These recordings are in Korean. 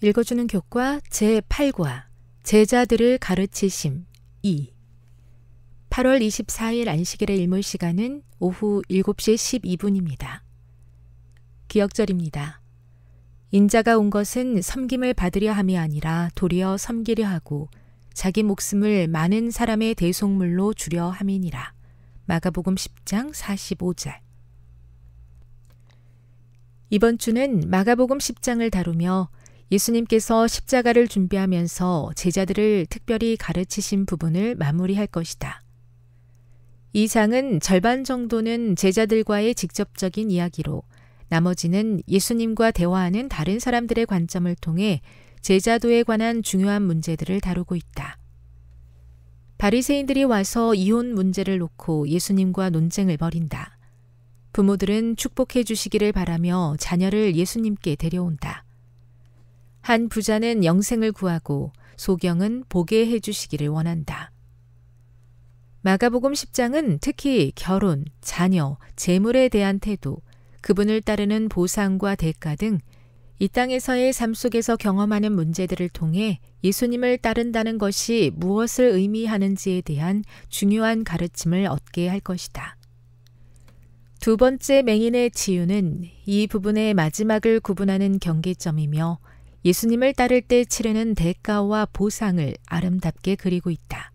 읽어주는 교과 제8과 제자들을 가르치심 2 8월 24일 안식일의 일몰 시간은 오후 7시 12분입니다. 기억절입니다. 인자가 온 것은 섬김을 받으려 함이 아니라 도리어 섬기려 하고 자기 목숨을 많은 사람의 대속물로 주려 함이니라. 마가복음 10장 45절 이번 주는 마가복음 10장을 다루며 예수님께서 십자가를 준비하면서 제자들을 특별히 가르치신 부분을 마무리할 것이다. 이 장은 절반 정도는 제자들과의 직접적인 이야기로 나머지는 예수님과 대화하는 다른 사람들의 관점을 통해 제자도에 관한 중요한 문제들을 다루고 있다. 바리새인들이 와서 이혼 문제를 놓고 예수님과 논쟁을 벌인다. 부모들은 축복해 주시기를 바라며 자녀를 예수님께 데려온다. 한 부자는 영생을 구하고 소경은 보게 해주시기를 원한다. 마가복음 10장은 특히 결혼, 자녀, 재물에 대한 태도, 그분을 따르는 보상과 대가 등 이 땅에서의 삶 속에서 경험하는 문제들을 통해 예수님을 따른다는 것이 무엇을 의미하는지에 대한 중요한 가르침을 얻게 할 것이다. 두 번째 맹인의 치유는 이 부분의 마지막을 구분하는 경계점이며 예수님을 따를 때 치르는 대가와 보상을 아름답게 그리고 있다.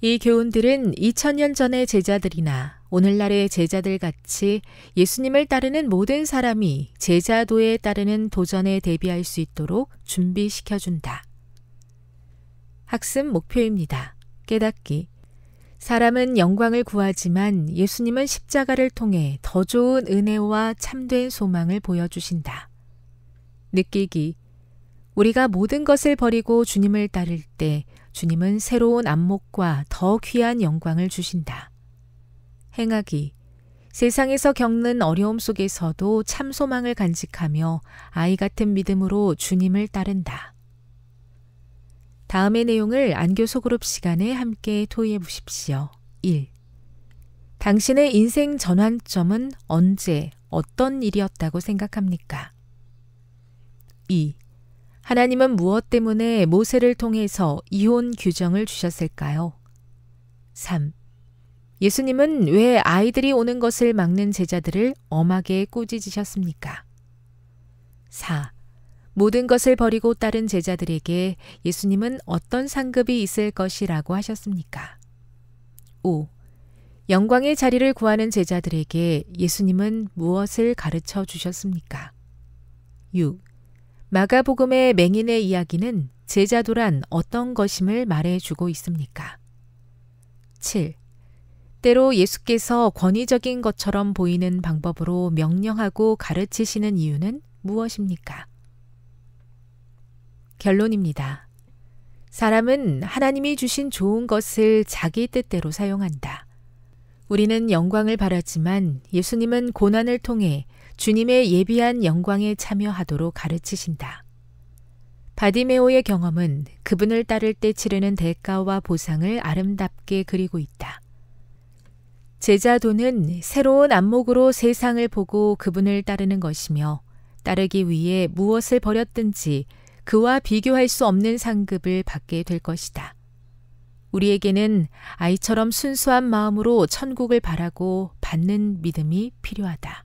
이 교훈들은 2000년 전의 제자들이나 오늘날의 제자들 같이 예수님을 따르는 모든 사람이 제자도에 따르는 도전에 대비할 수 있도록 준비시켜준다. 학습 목표입니다. 깨닫기. 사람은 영광을 구하지만 예수님은 십자가를 통해 더 좋은 은혜와 참된 소망을 보여주신다. 느끼기. 우리가 모든 것을 버리고 주님을 따를 때 주님은 새로운 안목과 더 귀한 영광을 주신다. 행하기. 세상에서 겪는 어려움 속에서도 참 소망을 간직하며 아이 같은 믿음으로 주님을 따른다. 다음의 내용을 안교 소그룹 시간에 함께 토의해 보십시오. 1. 당신의 인생 전환점은 언제, 어떤 일이었다고 생각합니까? 2. 하나님은 무엇 때문에 모세를 통해서 이혼 규정을 주셨을까요? 3. 예수님은 왜 아이들이 오는 것을 막는 제자들을 엄하게 꾸짖으셨습니까? 4. 모든 것을 버리고 따른 제자들에게 예수님은 어떤 상급이 있을 것이라고 하셨습니까? 5. 영광의 자리를 구하는 제자들에게 예수님은 무엇을 가르쳐 주셨습니까? 6. 마가복음의 맹인의 이야기는 제자도란 어떤 것임을 말해주고 있습니까? 7. 때로 예수께서 권위적인 것처럼 보이는 방법으로 명령하고 가르치시는 이유는 무엇입니까? 결론입니다. 사람은 하나님이 주신 좋은 것을 자기 뜻대로 사용한다. 우리는 영광을 바라지만 예수님은 고난을 통해 주님의 예비한 영광에 참여하도록 가르치신다. 바디메오의 경험은 그분을 따를 때 치르는 대가와 보상을 아름답게 그리고 있다. 제자도는 새로운 안목으로 세상을 보고 그분을 따르는 것이며 따르기 위해 무엇을 버렸든지 그와 비교할 수 없는 상급을 받게 될 것이다. 우리에게는 아이처럼 순수한 마음으로 천국을 바라고 받는 믿음이 필요하다.